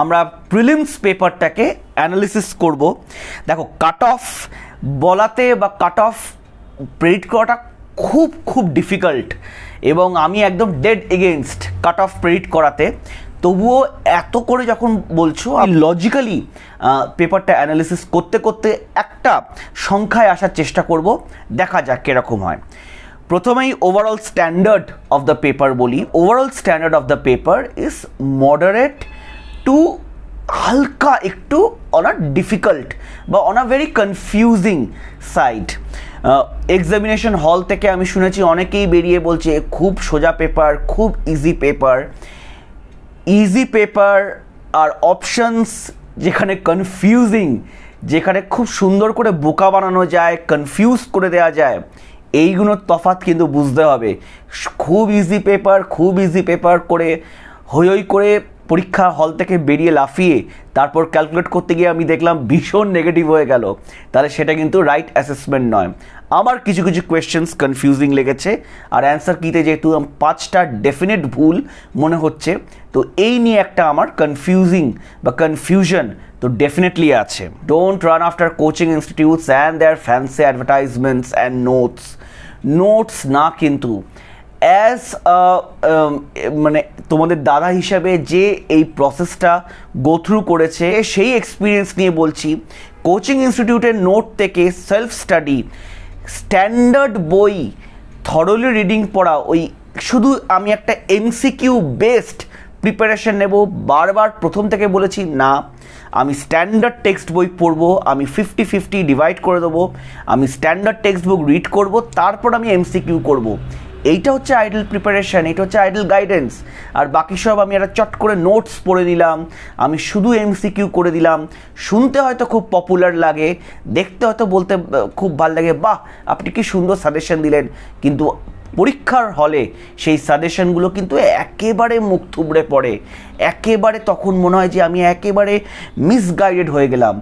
আমরা prelims পেপারটাকে analysis করব দেখো কাট অফ বলাতে বা কাট অফ প্রেডিট করাটা খুব খুব ডিফিকাল্ট এবং আমি একদম dead against cut off predict করাতে তবুও এত করে যখন বলছো লজিক্যালি পেপারটা অ্যানালিসিস করতে করতে একটা সংখ্যায় আসার চেষ্টা করব দেখা যাক কীরকম হয় প্রথমেই overall standard of the paper বলি overall standard of the paper is moderate একটু হালকা একটু অন আ ডিফিকাল্ট বা on a very confusing side examination hall থেকে আমি শুনেছি অনেকেই বেরিয়ে বলছে খুব সোজা পেপার খুব ইজি পেপার ইজি পেপার আর অপশনস যেখানে কনফিউজিং যেখানে খুব সুন্দর করে বোকা বানানো যায় কনফিউজ করে দেওয়া যায় এইগুলোর তফাত কিন্তু বুঝতে হবে খুব ইজি পেপার খুব ইজি পেপার করে হৈ করে পরীক্ষা হল থেকে বেরিয়ে লাফিয়ে তারপর ক্যালকুলেট করতে গিয়ে আমি দেখলাম ভীষণ নেগেটিভ হয়ে গেল তাহলে সেটা কিন্তু রাইট অ্যাসেসমেন্ট নয় আমার কিছু কিছু কোয়েশ্চেন্স কনফিউজিং লেগেছে আর অ্যান্সার কিতে যেহেতু পাঁচটা ডেফিনেট ভুল মনে হচ্ছে তো এই নিয়ে একটা আমার কনফিউজিং বা কনফিউশন তো ডেফিনেটলি আছে don't run after coaching institutes and their fancy advertisements and notes notes না কিন্তু অ্যাজ um, মানে তোমাদের দাদা হিসাবে যে এই প্রসেসটা গোথ্রু করেছে সেই এক্সপিরিয়েন্স নিয়ে বলছি কোচিং ইনস্টিটিউটের নোট থেকে সেলফ স্টাডি স্ট্যান্ডার্ড বই থরলি রিডিং পড়া ওই শুধু আমি একটা এমসিকিউ বেসড প্রিপারেশন নেব বারবার প্রথম থেকে বলেছি না আমি স্ট্যান্ডার্ড টেক্সট বই পড়বো আমি ফিফটি ফিফটি ডিভাইড করে দেবো আমি স্ট্যান্ডার্ড টেক্সট বুক রিড করবো তারপর আমি এমসিকিউ করব এইটা হচ্ছে আইডল প্রিপারেশান এটা হচ্ছে আইডল গাইডেন্স আর বাকি সব আমি একটা চট করে নোটস পড়ে নিলাম আমি শুধু এমসিকিউ করে দিলাম শুনতে হয়তো খুব পপুলার লাগে দেখতে হয়তো বলতে খুব ভালো লাগে বাহ আপনি কি সুন্দর সাজেশন দিলেন কিন্তু পরীক্ষার হলে সেই সাজেশনগুলো কিন্তু একেবারে মুখ থুবড়ে পড়ে একেবারে তখন মনে হয় যে আমি একেবারে মিসগাইডেড হয়ে গেলাম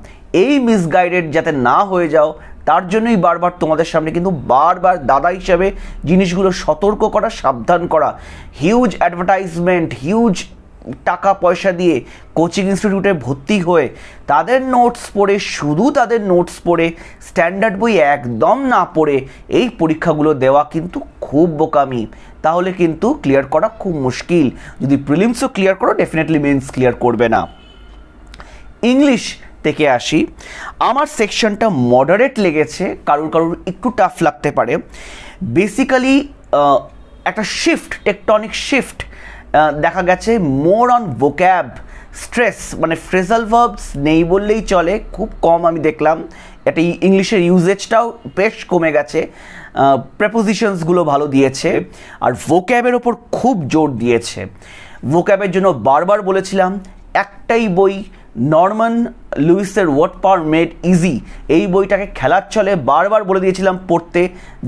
এই মিসগাইডেড যাতে না হয়ে যাও তার জন্যই বারবার তোমাদের সামনে কিন্তু বারবার দাদা হিসাবে জিনিসগুলো সতর্ক করা সাবধান করা হিউজ অ্যাডভার্টাইজমেন্ট হিউজ টাকা পয়সা দিয়ে কোচিং ইনস্টিটিউটে ভর্তি হয়ে তাদের নোটস পড়ে শুধু তাদের নোটস পড়ে স্ট্যান্ডার্ড বই একদম না পড়ে এই পরীক্ষাগুলো দেওয়া কিন্তু খুব বোকামি তাহলে কিন্তু ক্লিয়ার করা খুব মুশকিল যদি প্রিলিমসও ক্লিয়ার করো ডেফিনেটলি মেন্স ক্লিয়ার করবে না ইংলিশ থেকে আসি আমার সেকশনটা মডারেট লেগেছে কারুর কারুর একটু টাফ লাগতে পারে বেসিক্যালি একটা শিফট টেকটনিক শিফট দেখা গেছে মোর অন ভোক্যাব স্ট্রেস মানে ফ্রেজাল ভার্বস নেই বললেই চলে খুব কম আমি দেখলাম এটা ইংলিশের ইউজেজটাও বেশ কমে গেছে প্রেপোজিশনসগুলো ভালো দিয়েছে আর ভোক্যাবের ওপর খুব জোর দিয়েছে ভোক্যাবের জন্য বারবার বলেছিলাম একটাই বই নর্মান লুইসের হোয়াট পাওয়ার মেড ইজি এই বইটাকে খেলার চলে বারবার বলে দিয়েছিলাম পড়তে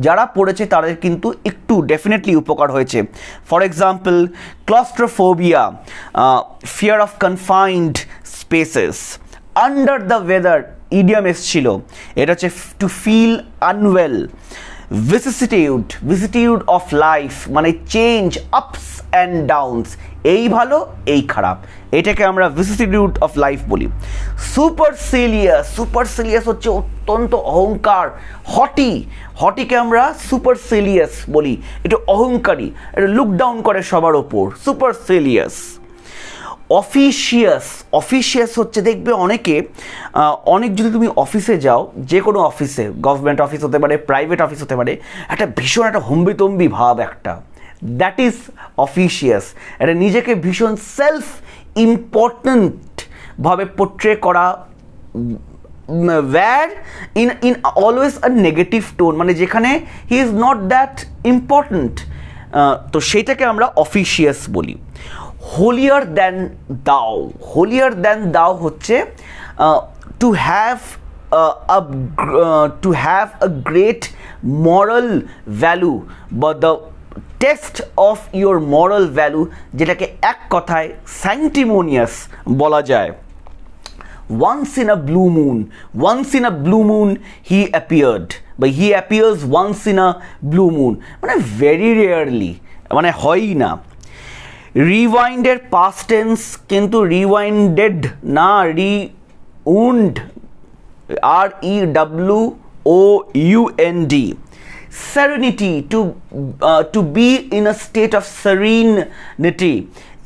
যারা পড়েছে তাদের কিন্তু একটু ডেফিনেটলি উপকার হয়েছে for example claustrophobia fear of confined spaces under the weather idiom এসছিল এটা হচ্ছে to feel unwell vicissitude vicissitude of life মানে চেঞ্জ আপস অ্যান্ড ডাউনস এই ভালো এই খারাপ এটাকে আমরা ভিসিটিউড অফ লাইফ বলি সুপার সিলিয়াস সুপার সিলিয়াস হচ্ছে অত্যন্ত অহংকার হটি হটিকে আমরা সুপার সিলিয়াস বলি এটা অহংকারী এটা লুক ডাউন করে সবার ওপর সুপার সিলিয়াস অফিসিয়াস অফিসিয়াস হচ্ছে দেখবে অনেকে অনেক যদি তুমি অফিসে যাও যে কোনো অফিসে গভর্নমেন্ট অফিস হতে পারে প্রাইভেট অফিস হতে পারে একটা ভীষণ একটা হম্বিতম্বি ভাব একটা দ্যাট ইজ অফিসিয়াস এটা নিজেকে ভীষণ সেলফ ইম্পর্ট্যান্টভাবে পোট্রে করা where in in always a negative tone মানে যেখানে he is not that important তো সেইটাকে আমরা অফিসিয়াস বলি হোলিয়ার দ্যান দাও হোলিয়ার দ্যান দাও হচ্ছে to have to have a great moral value বা the test of your moral value যেটাকে এক কথায় স্যাংটিমোনিয়াস বলা যায় once in a blue moon once in a blue moon he appeared but he appears once in a blue moon মানে very rarely মানে হয়ই না রিওয়াইন্ডের পাস্ট টেন্স কিন্তু রিওয়াইন্ডেড না rewound R E W O U N D serenity to to be in a state of of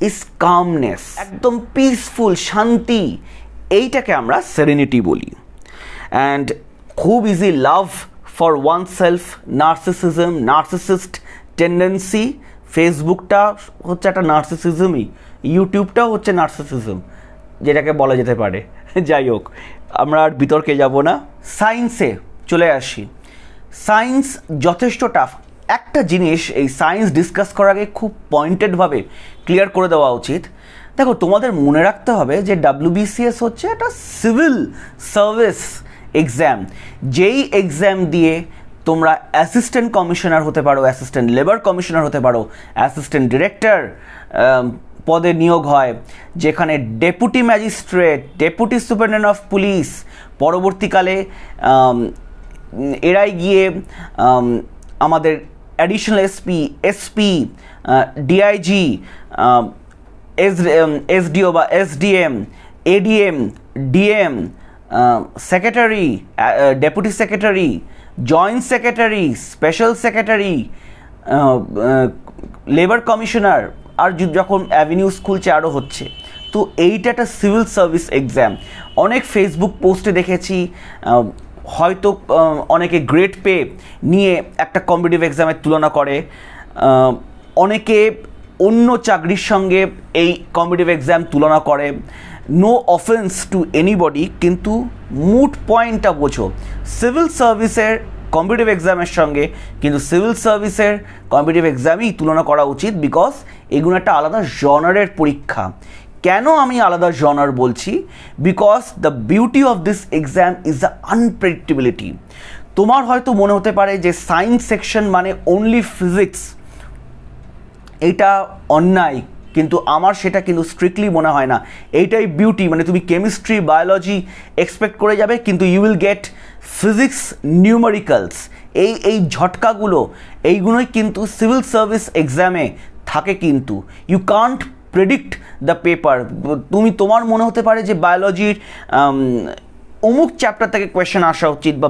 is calmness একদম peaceful শান্তি এইটাকে আমরা সেরিনিটি বলি অ্যান্ড খুব easy love for one self narcissism narcissist tendency ফেসবুকটা হচ্ছে একটা নার্সিসিজমই ইউটিউবটাও হচ্ছে নার্সিসিজম যেটাকে বলা যেতে পারে যাই হোক আমরা আর বিতর্কে যাব না সায়েন্সে চলে আসি সায়েন্স যথেষ্ট টাফ একটা জিনিস এই সায়েন্স ডিসকাস করার আগে খুব পয়েন্টেডভাবে ক্লিয়ার করে দেওয়া উচিত দেখো তোমাদের মনে রাখতে হবে যে ডাব্লিউবিসিএস হচ্ছে একটা সিভিল সার্ভিস এক্সাম যেই এক্সাম দিয়ে তোমরা অ্যাসিস্ট্যান্ট কমিশনার হতে পারো অ্যাসিস্ট্যান্ট লেবার কমিশনার হতে পারো অ্যাসিস্ট্যান্ট ডিরেক্টর পদে নিয়োগ হয় যেখানে deputy magistrate deputy superintendent of police পরবর্তীকালে এরাই গিয়ে আমাদের additional SP SP DIG S SDO বা SDM ADM DM secretary deputy secretary joint secretary special secretary labour commissioner আর যখন অ্যাভিনিউ স্কুল আরও হচ্ছে তো এইটা একটা সিভিল সার্ভিস এক্সাম অনেক ফেসবুক পোস্টে দেখেছি হয়তো অনেকে গ্রেড পে নিয়ে একটা কম্পিটিভ এক্সামের তুলনা করে অনেকে অন্য চাকরির সঙ্গে এই কম্পিটিভ এক্সাম তুলনা করে নো অফেন্স টু এনিবডি কিন্তু মুট পয়েন্টটা বোঝো সিভিল সার্ভিসের কম্পিটিভ এক্সামের সঙ্গে কিন্তু সিভিল সার্ভিসের কম্পিটিভ এক্সামই তুলনা করা উচিত বিকজ এগুলো একটা আলাদা জনারের পরীক্ষা কেন আমি আলাদা জনার বলছি because the beauty of this exam is the unpredictability তোমার হয়তো মনে হতে পারে যে সায়েন্স সেকশন মানে অনলি ফিজিক্স এটা অন্যায় কিন্তু আমার সেটা কিন্তু স্ট্রিক্টলি মনে হয় না এইটাই বিউটি মানে তুমি কেমিস্ট্রি বায়োলজি এক্সপেক্ট করে যাবে কিন্তু you will get physics numericals এই এই ঝটকাগুলো এইগুলোই কিন্তু সিভিল সার্ভিস এক্সামে থাকে কিন্তু you can't predict the paper তুমি তোমার মনে হতে পারে যে বায়োলজির অমুক চ্যাপ্টার থেকে কোয়েশ্চেন আসা উচিত বা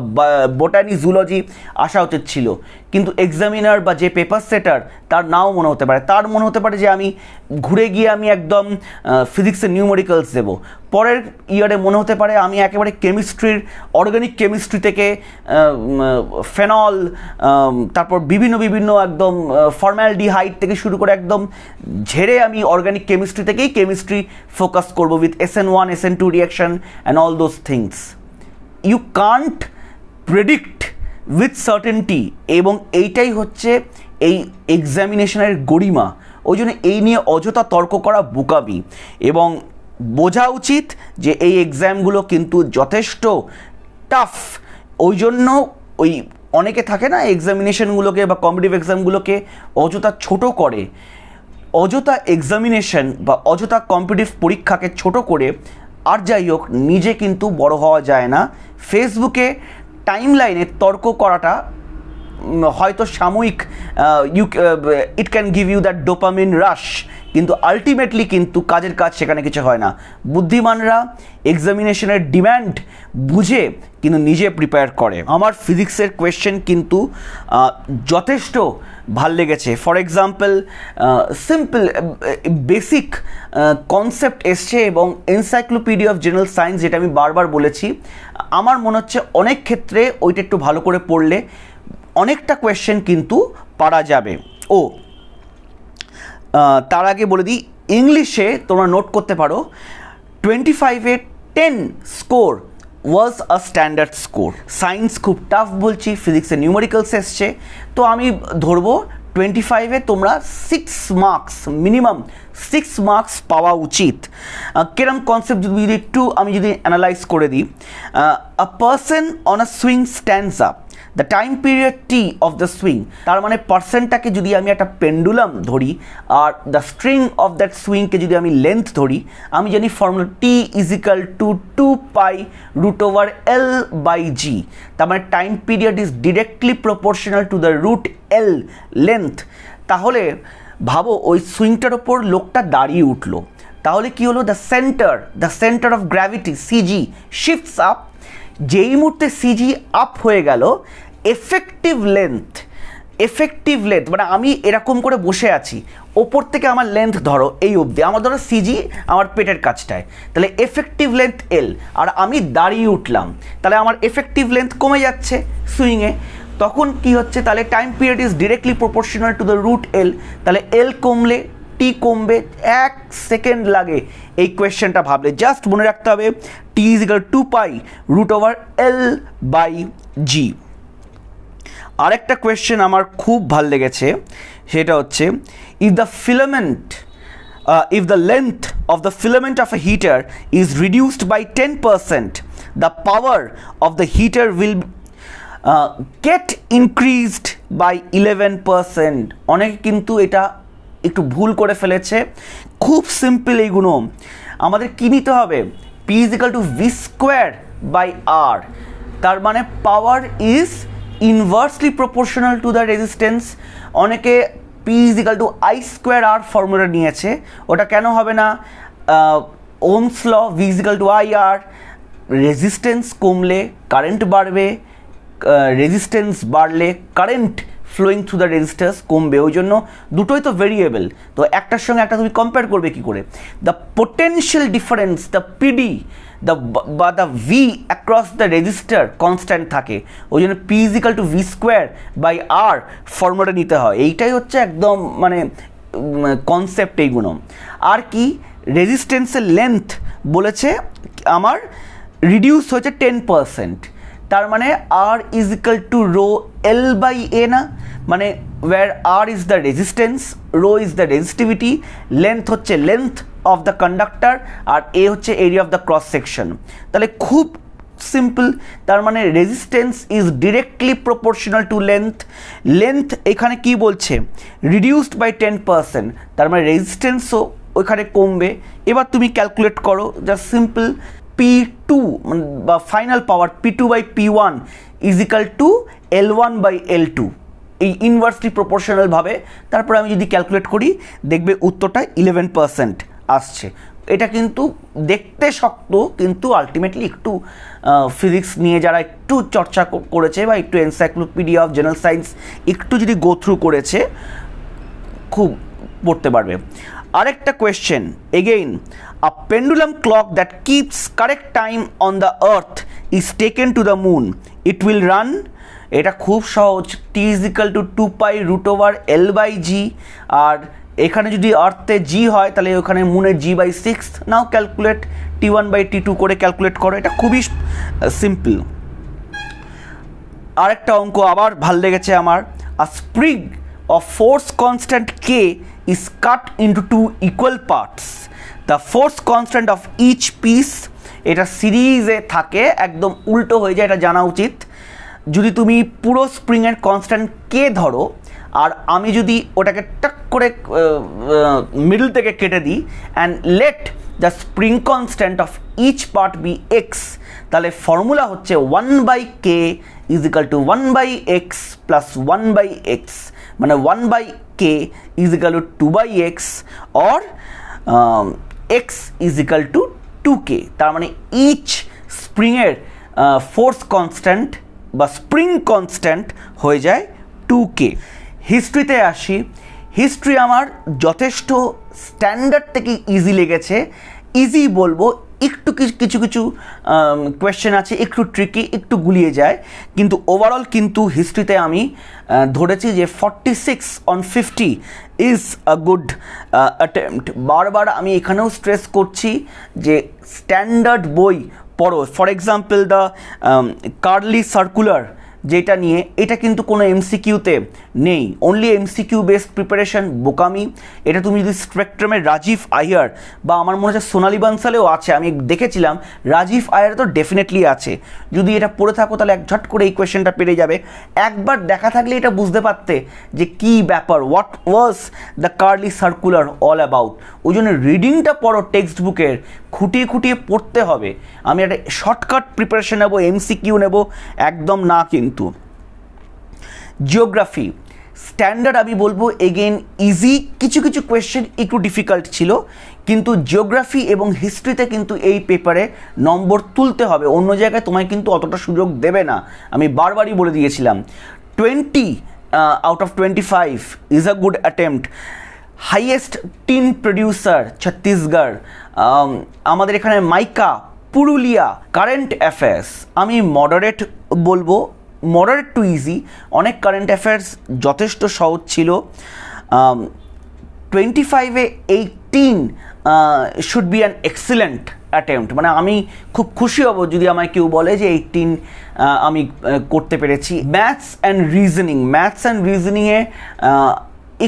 বোটানি জুলজি আসা উচিত ছিল কিন্তু এক্সামিনার বা যে পেপার সেটার তার নাও মনে হতে পারে তার মনে হতে পারে যে আমি ঘুরে গিয়ে আমি একদম ফিজিক্সের নিউমেরিক্যালস দেবো পরের ইয়ারে মনে হতে পারে আমি একেবারে কেমিস্ট্রির অর্গানিক কেমিস্ট্রি থেকে ফেনল তারপর বিভিন্ন বিভিন্ন একদম ফর্ম্যালডিহাইড থেকে শুরু করে একদম ঝেড়ে আমি অর্গানিক কেমিস্ট্রি থেকেই কেমিস্ট্রি ফোকাস করব with S N one S N two reaction and all those things you can't predict with certainty এবং এইটাই হচ্ছে এই এক্সামিনেশনের গরিমা ওই জন্য এই নিয়ে অযথা তর্ক করা বোকামি এবং বোঝা উচিত যে এই এক্সামগুলো কিন্তু যথেষ্ট টাফ ওই জন্য ওই অনেকে থাকে না এক্সামিনেশনগুলোকে বা কম্পিটিভ এক্সামগুলোকে অযথা ছোট করে অযথা এক্সামিনেশন বা অযথা কম্পিটিভ পরীক্ষাকে ছোট করে আর যাই হোক নিজে কিন্তু বড় হওয়া যায় না ফেসবুকে টাইম লাইনে তর্ক করাটা হয়তো সাময়িক you it can give you that dopamine rush কিন্তু আলটিমেটলি কিন্তু কাজের কাজ সেখানে কিছু হয় না বুদ্ধিমানরা এক্সামিনেশনের ডিম্যান্ড বুঝে কিন্তু নিজে প্রিপেয়ার করে আমার ফিজিক্সের কোয়েশ্চেন কিন্তু যথেষ্ট ভাল লেগেছে for example simple basic concept এসছে এবং এনসাইক্লোপিডিয়া অফ জেনারেল সায়েন্স যেটা আমি বারবার বলেছি আমার মনে হচ্ছে অনেক ক্ষেত্রে ওইটা একটু ভালো করে পড়লে অনেকটা কোয়েশ্চেন কিন্তু পারা যাবে ও তার আগে বলে দিই ইংলিশে তোমরা নোট করতে পারো টোয়েন্টি ফাইভে ten score was a standard score science খুব টাফ বলছি ফিজিক্সে নিউমেরিক্যালস এসছে তো আমি ধরবো টোয়েন্টি ফাইভে তোমরা six marks minimum six marks পাওয়া উচিত কিরম কনসেপ্ট যদি একটু আমি যদি অ্যানালাইজ করে দিই a person on a swing stands up the time period T of the swing তার মানে পার্সেনটাকে যদি আমি একটা পেন্ডুলাম ধরি আর দ্য স্ট্রিং অফ দ্যাট সুইংকে যদি আমি লেন্থ ধরি আমি জানি formula T is equal to two pi root over L by G তার মানে time period is directly proportional to the root L length তাহলে ভাবো ওই সুইংটার ওপর লোকটা দাঁড়িয়ে উঠলো তাহলে কি হলো the centre the centre of gravity CG shifts up যেই মুহূর্তে সিজি আপ হয়ে গেল এফেক্টিভ লেন্থ এফেক্টিভ লেন্থ মানে আমি এরকম করে বসে আছি ওপর থেকে আমার লেন্থ ধরো এই অবধি আমার ধরো সিজি আমার পেটের কাছটায় তাহলে এফেক্টিভ লেন্থ এল আর আমি দাঁড়িয়ে উঠলাম তাহলে আমার এফেক্টিভ লেন্থ কমে যাচ্ছে সুইংয়ে তখন কি হচ্ছে তাহলে time period is directly proportional to the root L তাহলে এল কমলে টি কমবে এক সেকেন্ড লাগে এই কোয়েশ্চেনটা ভাবলে জাস্ট মনে রাখতে হবে T is equal to pi root over L by G আরেকটা কোয়েশ্চেন আমার খুব ভাল লেগেছে সেটা হচ্ছে if the filament if the length of the filament of a heater is reduced by ten percent the power of the heater will get increased by eleven percent অনেকে কিন্তু এটা একটু ভুল করে ফেলেছে খুব সিম্পল এইগুলো আমাদের কী নিতে হবে P is equal to V square by R তার মানে power is inversely proportional to the resistance অনেকে P is equal to I square R formula নিয়েছে ওটা কেন হবে না Ohm's law V is equal to I R resistance কমলে কারেন্ট বাড়বে রেজিস্ট্যান্স বাড়লে current flowing through the resistors কমবে ওই জন্য দুটোই তো ভেরিয়েবল তো একটার সঙ্গে একটা তুমি কম্পেয়ার করবে কী করে the potential difference the PD the বা the V across the resistor constant থাকে ওই জন্য P is equal to V square by R ফর্মুলাটা নিতে হয় এইটাই হচ্ছে একদম মানে কনসেপ্ট এইগুলো আর কি রেজিস্ট্যান্সের লেন্থ বলেছে আমার রিডিউস হয়েছে টেন পারসেন্ট তার মানে R is equal to rho L by A না মানে where R is the resistance rho is the resistivity length হচ্ছে লেন্থ অফ দ্য কন্ডাক্টার আর এ হচ্ছে area of the cross section তাহলে খুব সিম্পল তার মানে resistance is directly proportional to length length এখানে কি বলছে রিডিউসড বাই টেন পার্সেন্ট তার মানে রেজিস্ট্যান্সও ওইখানে কমবে এবার তুমি ক্যালকুলেট করো জাস্ট সিম্পল পি টু মানে, বা final power P two by P one is equal to L one by L two এই ইনভার্সলি প্রপোর্শনালভাবে তারপরে আমি যদি ক্যালকুলেট করি দেখবে উত্তরটা ইলেভেন পারসেন্ট আসছে এটা কিন্তু দেখতে শক্ত কিন্তু আলটিমেটলি একটু ফিজিক্স নিয়ে যারা একটু চর্চা করেছে বা একটু এনসাইক্লোপিডিয়া অফ জেনারেল সায়েন্স একটু যদি গো থ্রু করেছে খুব পড়তে পারবে আরেকটা question again a pendulum clock that keeps correct time on the earth is taken to the moon it will run এটা খুব সহজ T is equal to two pi root over L by G আর এখানে যদি আর্থে G হয় তাহলে ওখানে মুনে G by six now calculate T one by T two করে ক্যালকুলেট করো এটা খুবই সিম্পল আরেকটা অঙ্ক আবার ভাল লেগেছে আমার a spring of force constant K is cut into two equal parts. The force constant of each piece এটা সিরিজে থাকে একদম উল্টো হয়ে যায় এটা জানা উচিত যদি তুমি পুরো স্প্রিংয়ের কনস্ট্যান্ট কে ধরো আর আমি যদি ওটাকে টাক করে মিডল থেকে কেটে দিই and let the spring constant of each part be X তাহলে ফর্মুলা হচ্ছে one by K is equal to one by X plus one by X মানে one by K is equal to two by X or X is equal to two K তার মানে each স্প্রিংয়ের force constant বা spring constant হয়ে যায় two কে হিস্ট্রিতে আসি history আমার যথেষ্ট স্ট্যান্ডার্ড থেকে ইজি লেগেছে ইজি বলবো একটু কিছু কিছু কোয়েশ্চেন আছে একটু ট্রিকি একটু গুলিয়ে যায় কিন্তু ওভারঅল কিন্তু হিস্ট্রিতে আমি ধরেছি যে forty six on fifty is a good attempt বারবার আমি এখানেও স্ট্রেস করছি যে স্ট্যান্ডার্ড বই পড়ো for example the Carlyle circular যেটা নিয়ে এটা কিন্তু কোনো এমসিকিউতে নেই অনলি এমসিকিউ বেসড প্রিপারেশন বোকামি এটা তুমি যদি স্পেকট্রামের রাজীব আয়ার বা আমার মনে হচ্ছে সোনালি বানসালেও আছে আমি দেখেছিলাম রাজীব আয়ার তো ডেফিনেটলি আছে যদি এটা পড়ে থাকো তাহলে এক ঝট করে এই কোয়েশ্চেনটা পেরে যাবে একবার দেখা থাকলে এটা বুঝতে পারতে যে কি ব্যাপার what was the Carlyle circular all about ওই জন্য রিডিংটা পড়ো টেক্সট বুকের খুঁটিয়ে খুঁটিয়ে পড়তে হবে আমি একটা শর্টকাট প্রিপারেশন নেবো এমসিকিউ নেবো একদম না কিন্তু কিন্তু জিওগ্রাফি স্ট্যান্ডার্ড আমি বলবো এগেন ইজি কিছু কিছু কোয়েশ্চেন একটু ডিফিকাল্ট ছিল কিন্তু জিওগ্রাফি এবং হিস্ট্রিতে কিন্তু এই পেপারে নম্বর তুলতে হবে অন্য জায়গায় তোমায় কিন্তু অতটা সুযোগ দেবে না আমি বারবারই বলে দিয়েছিলাম twenty out of twenty five is a good attempt highest tin producer Chhattisgarh আমাদের এখানে মাইকা পুরুলিয়া কারেন্ট অ্যাফেয়ার্স আমি মডারেট বলবো মরার টু ইজি অনেক কারেন্ট অ্যাফেয়ার্স যথেষ্ট সহজ ছিল টোয়েন্টি ফাইভে eighteen should be an excellent attempt মানে আমি খুব খুশি হব যদি আমায় কেউ বলে যে এইটিন আমি করতে পেরেছি maths and reasoning maths and রিজনিংয়ে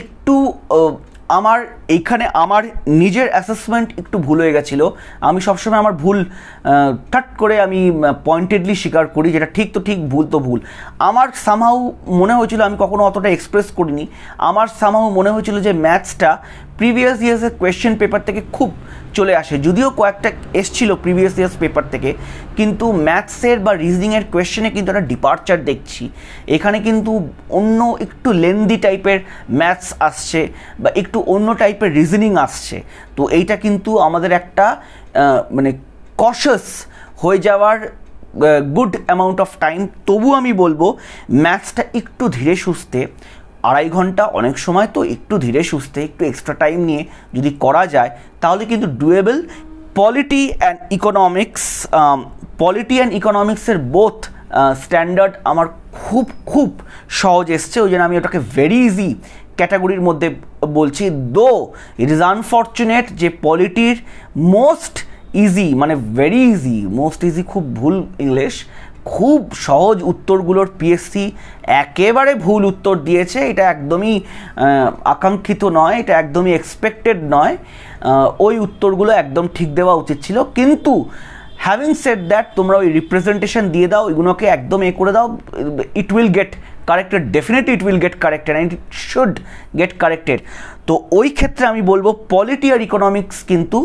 একটু আমার এইখানে আমার নিজের অ্যাসেসমেন্ট একটু ভুল হয়ে গেছিলো আমি সবসময় আমার ভুল ঠাট করে আমি পয়েন্টেডলি স্বীকার করি যেটা ঠিক তো ঠিক ভুল তো ভুল আমার সামহাউ মনে হয়েছিল আমি কখনো অতটা এক্সপ্রেস করিনি আমার সামহাউ মনে হয়েছিল যে ম্যাথসটা প্রিভিয়াস ইয়ার্সের কোয়েশ্চেন পেপার থেকে খুব চলে আসে যদিও কয়েকটা এসছিল প্রিভিয়াস ইয়ার্স পেপার থেকে কিন্তু ম্যাথসের বা রিজনিংয়ের কোয়েশ্চেনে কিন্তু একটা ডিপার্চার দেখছি এখানে কিন্তু অন্য একটু লেন্দি টাইপের ম্যাথস আসছে বা একটু অন্য টাইপের রিজনিং আসছে তো এইটা কিন্তু আমাদের একটা মানে কশাস হয়ে যাওয়ার গুড অ্যামাউন্ট অফ টাইম তবু আমি বলবো ম্যাথসটা একটু ধীরে সুস্থে আড়াই ঘন্টা অনেক সময় তো একটু ধীরে সুস্থে একটু এক্সট্রা টাইম নিয়ে যদি করা যায় তাহলে কিন্তু doable polity and economics polity and ইকোনমিক্সের বোথ স্ট্যান্ডার্ড আমার খুব খুব সহজ এসছে ওই জন্য আমি ওটাকে ভেরি ইজি ক্যাটাগরির মধ্যে বলছি দো ইট ইজ আনফর্চুনেট যে পলিটির মোস্ট ইজি মানে ভেরি ইজি মোস্ট ইজি খুব ভুল ইংলিশ খুব সহজ উত্তরগুলোর পিএসসি একেবারে ভুল উত্তর দিয়েছে এটা একদমই আকাঙ্ক্ষিত নয় এটা একদমই এক্সপেক্টেড নয় ওই উত্তরগুলো একদম ঠিক দেওয়া উচিত ছিল কিন্তু হ্যাভিং সেট দ্যাট তোমরা ওই রিপ্রেজেন্টেশন দিয়ে দাও ওইগুলোকে একদম এ করে দাও it will get corrected definitely it will get corrected and it should get corrected তো ওই ক্ষেত্রে আমি বলবো পলিটি আর ইকোনমিক্স কিন্তু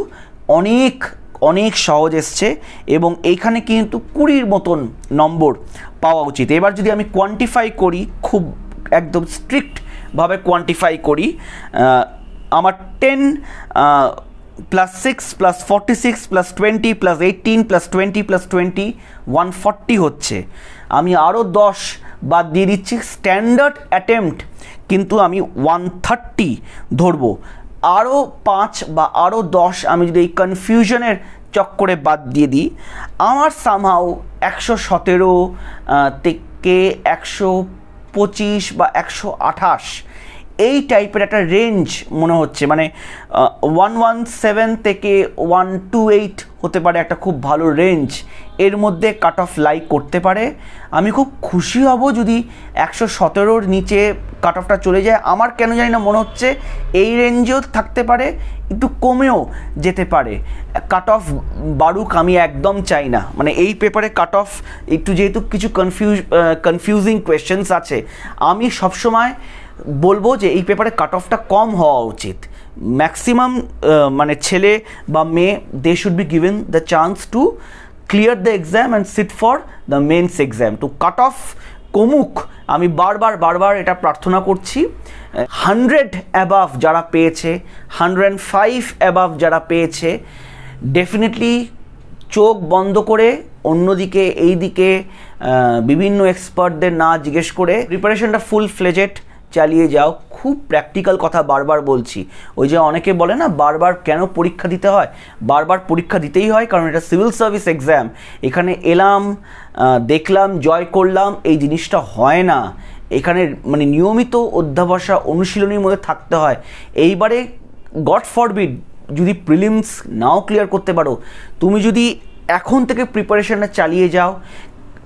অনেক অনেক সহজ এসছে এবং এইখানে কিন্তু কুড়ির মতন নম্বর পাওয়া উচিত এবার যদি আমি কোয়ান্টিফাই করি খুব একদম স্ট্রিক্টভাবে কোয়ান্টিফাই করি আমার ten plus six plus forty six plus twenty plus eighteen plus twenty plus twenty one forty হচ্ছে আমি আরও দশ বাদ দিয়ে দিচ্ছি স্ট্যান্ডার্ড অ্যাটেম্পট কিন্তু আমি ওয়ান থার্টি ধরবো আরও পাঁচ বা আরও দশ আমি যদি এই কনফিউশনের চক্করে বাদ দিয়ে দিই আমার সামহাও একশো সতেরো থেকে একশো পঁচিশ বা একশো আঠাশ এই টাইপের একটা রেঞ্জ মনে হচ্ছে মানে ওয়ান ওয়ান সেভেন থেকে ওয়ান টু এইট হতে পারে একটা খুব ভালো রেঞ্জ এর মধ্যে কাট অফ লাই করতে পারে আমি খুব খুশি হব যদি একশো সতেরোর নিচে কাট অফটা চলে যায় আমার কেন জানি না মনে হচ্ছে এই রেঞ্জেও থাকতে পারে একটু কমেও যেতে পারে কাট অফ বারুক আমি একদম চাই না মানে এই পেপারে কাট অফ একটু যেহেতু কিছু কনফিউজ কনফিউজিং কোয়েশ্চেন্স আছে আমি সবসময় বলবো যে এই পেপারে কাট অফটা কম হওয়া উচিত ম্যাক্সিমাম মানে ছেলে বা মেয়ে they should be given the chance to clear the exam and seat for the mains exam to cut off কমুক আমি বারবার বারবার এটা প্রার্থনা করছি হান্ড্রেড অ্যাবাভ যারা পেয়েছে হান্ড্রেড ফাইভ অ্যাবাভ যারা পেয়েছে ডেফিনেটলি চোখ বন্ধ করে অন্যদিকে এই দিকে বিভিন্ন এক্সপার্টদের না জিজ্ঞেস করে প্রিপারেশনটা ফুল ফ্লেজেড চালিয়ে যাও খুব প্র্যাকটিক্যাল কথা বারবার বলছি ওই যে অনেকে বলে না বারবার কেন পরীক্ষা দিতে হয় বারবার পরীক্ষা দিতেই হয় কারণ এটা সিভিল সার্ভিস এক্সাম এখানে এলাম দেখলাম জয় করলাম এই জিনিসটা হয় না এখানে মানে নিয়মিত অধ্যাবসা অনুশীলনীর মধ্যে থাকতে হয় এইবারে গড ফরবিড যদি প্রিলিমস নাও ক্লিয়ার করতে পারো তুমি যদি এখন থেকে প্রিপারেশনটা চালিয়ে যাও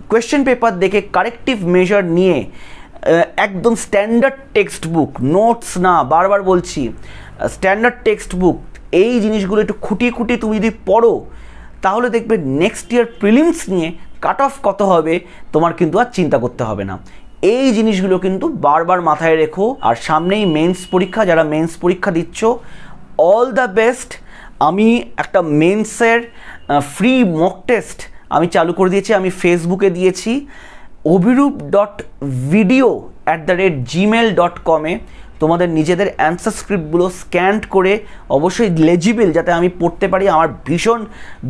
কোয়েশ্চেন পেপার দেখে কারেক্টিভ মেজার নিয়ে একদম স্ট্যান্ডার্ড টেক্সট বুক নোটস না বারবার বলছি স্ট্যান্ডার্ড টেক্সট বুক এই জিনিসগুলো একটু খুঁটিয়ে খুঁটিয়ে তুমি যদি পড়ো তাহলে দেখবে নেক্সট ইয়ার প্রিলিমস নিয়ে কাট অফ কত হবে তোমার কিন্তু আর চিন্তা করতে হবে না এই জিনিসগুলো কিন্তু বারবার মাথায় রেখো আর সামনেই মেন্স পরীক্ষা যারা মেন্স পরীক্ষা দিচ্ছ অল দ্য বেস্ট আমি একটা মেন্সের ফ্রি মক টেস্ট আমি চালু করে দিয়েছি আমি ফেসবুকে দিয়েছি Abhirup dot video at the rate Gmail dot কমে তোমাদের নিজেদের অ্যান্সার স্ক্রিপ্টগুলো স্ক্যান করে অবশ্যই লেজিবেল যাতে আমি পড়তে পারি আমার ভীষণ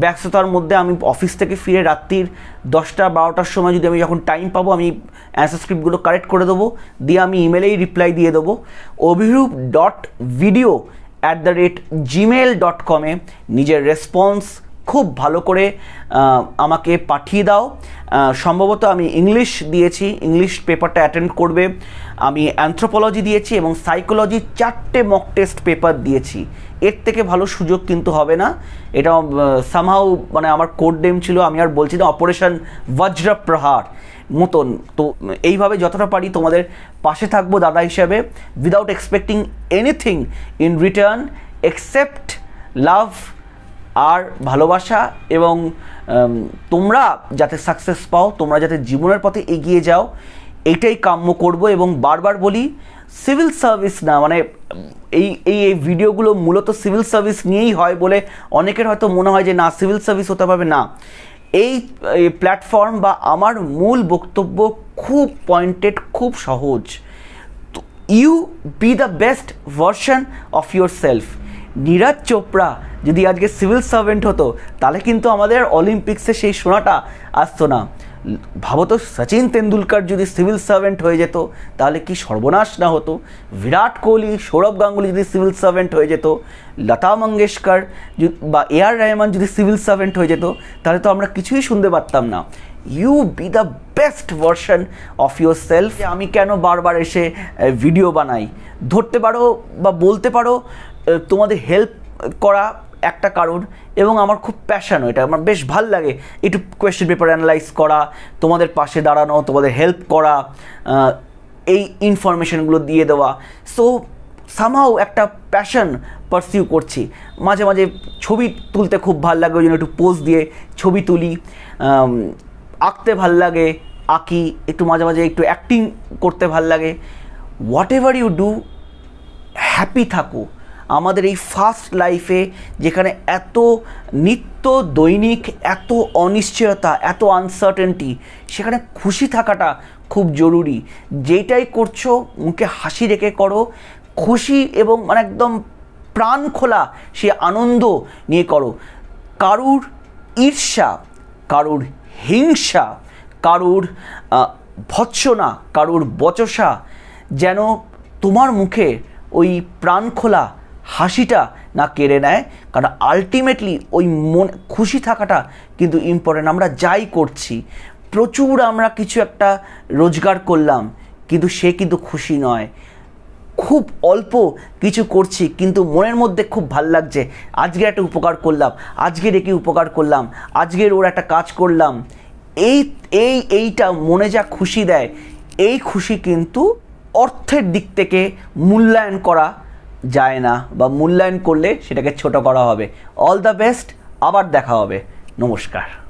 ব্যস্ততার মধ্যে আমি অফিস থেকে ফিরে রাত্রির দশটা বারোটার সময় যদি আমি যখন টাইম পাবো আমি অ্যান্সার স্ক্রিপ্টগুলো কারেক্ট করে দেবো দিয়ে আমি ইমেলেই রিপ্লাই দিয়ে দেবো Abhirup dot video at the rate Gmail dot কমে নিজের রেসপন্স খুব ভালো করে আমাকে পাঠিয়ে দাও সম্ভবত আমি ইংলিশ দিয়েছি ইংলিশ পেপারটা অ্যাটেন্ড করবে আমি অ্যান্থ্রোপোলজি দিয়েছি এবং সাইকোলজি চারটে মক টেস্ট পেপার দিয়েছি এর থেকে ভালো সুযোগ কিন্তু হবে না এটা সামহাও মানে আমার কোড নেম ছিল আমি আর বলছি না অপারেশন বজ্র প্রহার মতন তো এইভাবে যতটা পারি তোমাদের পাশে থাকবো দাদা হিসাবে without expecting anything in return except love আর ভালোবাসা এবং তোমরা যাতে সাকসেস পাও তোমরা যাতে জীবনের পথে এগিয়ে যাও এটাই কাম্য করব এবং বারবার বলি সিভিল সার্ভিস না মানে এই এই এই ভিডিওগুলো মূলত সিভিল সার্ভিস নিয়েই হয় বলে অনেকের হয়তো মনে হয় যে না সিভিল সার্ভিস হতে পারবে না এই প্ল্যাটফর্ম বা আমার মূল বক্তব্য খুব পয়েন্টেড খুব সহজ you be the best version of yourself Neeraj Chopra যদি আজকে সিভিল সার্ভেন্ট হতো তাহলে কিন্তু আমাদের অলিম্পিক্সে সেই সোনাটা আসতো না ভাবো তো সচিন তেন্ডুলকার যদি সিভিল সার্ভেন্ট হয়ে যেত তাহলে কি সর্বনাশ না হতো বিরাট কোহলি সৌরভ গাঙ্গুলি যদি সিভিল সার্ভেন্ট হয়ে যেত লতা মঙ্গেশকর বা এ আর রহমান যদি সিভিল সার্ভেন্ট হয়ে যেত তাহলে তো আমরা কিছুই শুনতে পারতাম না you be the best version of yourself আমি কেন বারবার এসে ভিডিও বানাই ধরতে পারো বা বলতে পারো তোমাদের হেল্প করা একটা কারণ এবং আমার খুব প্যাশান এটা আমার বেশ ভাল লাগে একটু কোয়েশ্চেন পেপার অ্যানালাইজ করা তোমাদের পাশে দাঁড়ানো তোমাদের হেল্প করা এই ইনফরমেশানগুলো দিয়ে দেওয়া সো সামহাও একটা প্যাশন পারসিউ করছি মাঝে মাঝে ছবি তুলতে খুব ভাল লাগে ওই জন্য একটু পোজ দিয়ে ছবি তুলি আঁকতে ভাল লাগে আঁকি একটু মাঝে মাঝে একটু অ্যাক্টিং করতে ভাল লাগে whatever you do happy থাকো আমাদের এই ফার্স্ট লাইফে যেখানে এত নিত্য দৈনিক এত অনিশ্চয়তা এত আনসার্টেনটি সেখানে খুশি থাকাটা খুব জরুরি যেটাই করছো মুখে হাসি রেখে করো খুশি এবং মানে একদম প্রাণ খোলা সে আনন্দ নিয়ে করো কারুর ঈর্ষা কারুর হিংসা কারুর ভৎসনা কারুর বচসা যেন তোমার মুখে ওই প্রাণ খোলা হাসিটা না কেড়ে নেয় কারণ আলটিমেটলি ওই মন খুশি থাকাটা কিন্তু ইম্পর্টেন্ট আমরা যাই করছি প্রচুর আমরা কিছু একটা রোজগার করলাম কিন্তু সে কিন্তু খুশি নয় খুব অল্প কিছু করছি কিন্তু মনের মধ্যে খুব ভাল লাগছে আজকে একটা উপকার করলাম আজকের একে উপকার করলাম আজকের ওর একটা কাজ করলাম এই এই এইটা মনে যা খুশি দেয় এই খুশি কিন্তু অর্থের দিক থেকে মূল্যায়ন করা যায় না বা মূল্যায়ন করলে সেটাকে ছোট করা হবে অল দ্য বেস্ট আবার দেখা হবে নমস্কার